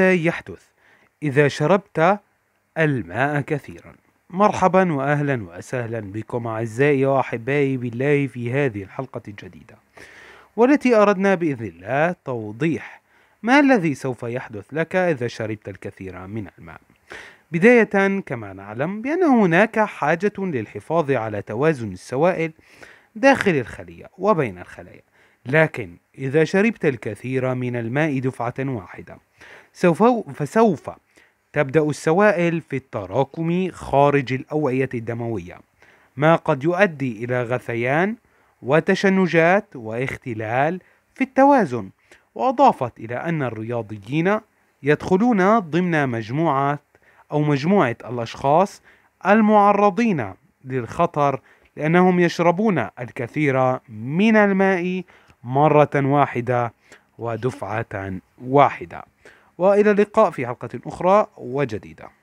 يحدث إذا شربت الماء كثيرا مرحبا وأهلا وسهلا بكم أعزائي وأحبائي بالله في هذه الحلقة الجديدة والتي أردنا بإذن الله توضيح ما الذي سوف يحدث لك إذا شربت الكثير من الماء بداية كما نعلم بأن هناك حاجة للحفاظ على توازن السوائل داخل الخلية وبين الخلايا لكن إذا شربت الكثير من الماء دفعة واحدة سوف فسوف تبدأ السوائل في التراكم خارج الأوعية الدموية ما قد يؤدي إلى غثيان وتشنجات واختلال في التوازن وأضافت إلى أن الرياضيين يدخلون ضمن مجموعة أو مجموعة الأشخاص المعرضين للخطر لأنهم يشربون الكثير من الماء مرة واحدة ودفعة واحدة وإلى اللقاء في حلقة أخرى وجديدة